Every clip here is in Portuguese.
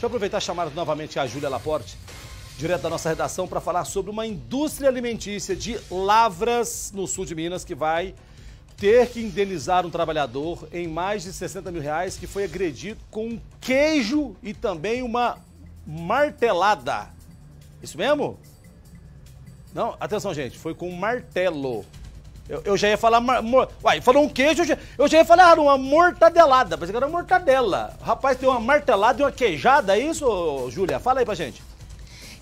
Deixa eu aproveitar e chamar novamente a Júlia Laporte, direto da nossa redação, para falar sobre uma indústria alimentícia de Lavras, no sul de Minas, que vai ter que indenizar um trabalhador em mais de 60 mil reais que foi agredido com um queijo e também uma martelada. Isso mesmo? Não, atenção, gente, foi com um martelo. Eu, eu já ia falar. Mor... Uai, falou um queijo, eu já, eu já ia falar ah, uma mortadelada. Parece que era mortadela. O rapaz, tem uma martelada e uma queijada, é isso, Júlia? Fala aí pra gente.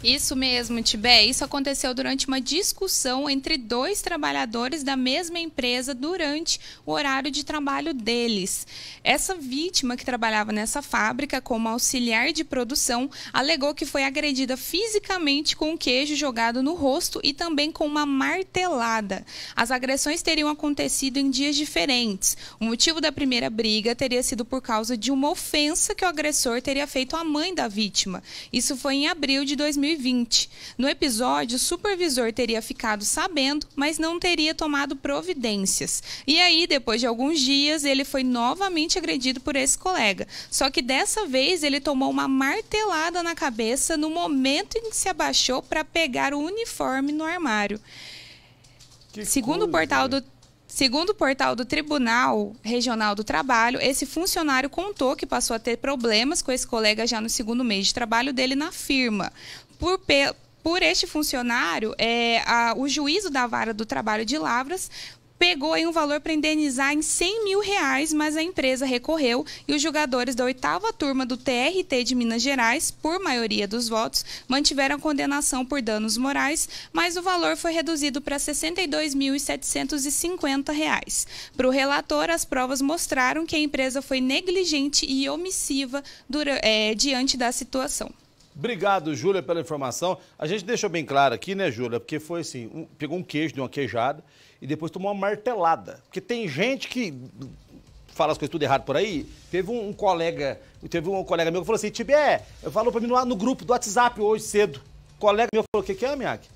Isso mesmo, Tibé. Isso aconteceu durante uma discussão entre dois trabalhadores da mesma empresa durante o horário de trabalho deles. Essa vítima que trabalhava nessa fábrica como auxiliar de produção alegou que foi agredida fisicamente com um queijo jogado no rosto e também com uma martelada. As agressões teriam acontecido em dias diferentes. O motivo da primeira briga teria sido por causa de uma ofensa que o agressor teria feito à mãe da vítima. Isso foi em abril de 2019. 2020. No episódio, o supervisor teria ficado sabendo, mas não teria tomado providências. E aí, depois de alguns dias, ele foi novamente agredido por esse colega. Só que dessa vez ele tomou uma martelada na cabeça no momento em que se abaixou para pegar o uniforme no armário. Que Segundo coisa. o portal do né? Segundo o portal do Tribunal Regional do Trabalho, esse funcionário contou que passou a ter problemas com esse colega já no segundo mês de trabalho dele na firma por, por este funcionário, é, a, o juízo da vara do trabalho de Lavras pegou em um valor para indenizar em 100 mil reais, mas a empresa recorreu e os julgadores da oitava turma do TRT de Minas Gerais, por maioria dos votos, mantiveram a condenação por danos morais, mas o valor foi reduzido para R$ 62.750. Para o relator, as provas mostraram que a empresa foi negligente e omissiva durante, é, diante da situação. Obrigado, Júlia, pela informação. A gente deixou bem claro aqui, né, Júlia? Porque foi assim, um, pegou um queijo de uma queijada e depois tomou uma martelada. Porque tem gente que fala as coisas tudo errado por aí. Teve um, um colega, teve um colega meu que falou assim, Tibé, falou pra mim no, no grupo do WhatsApp hoje cedo. O colega meu falou, o que, que é, Miak?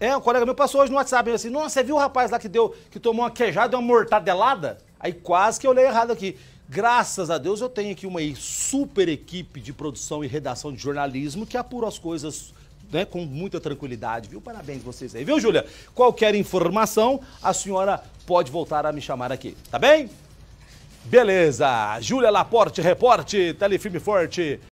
É, um colega meu passou hoje no WhatsApp assim, nossa, você viu o rapaz lá que deu, que tomou uma queijada e uma mortadelada? Aí quase que eu olhei errado aqui. Graças a Deus eu tenho aqui uma super equipe de produção e redação de jornalismo que apura as coisas né, com muita tranquilidade, viu? Parabéns vocês aí, viu, Júlia? Qualquer informação, a senhora pode voltar a me chamar aqui, tá bem? Beleza! Júlia Laporte, reporte, Telefilme Forte.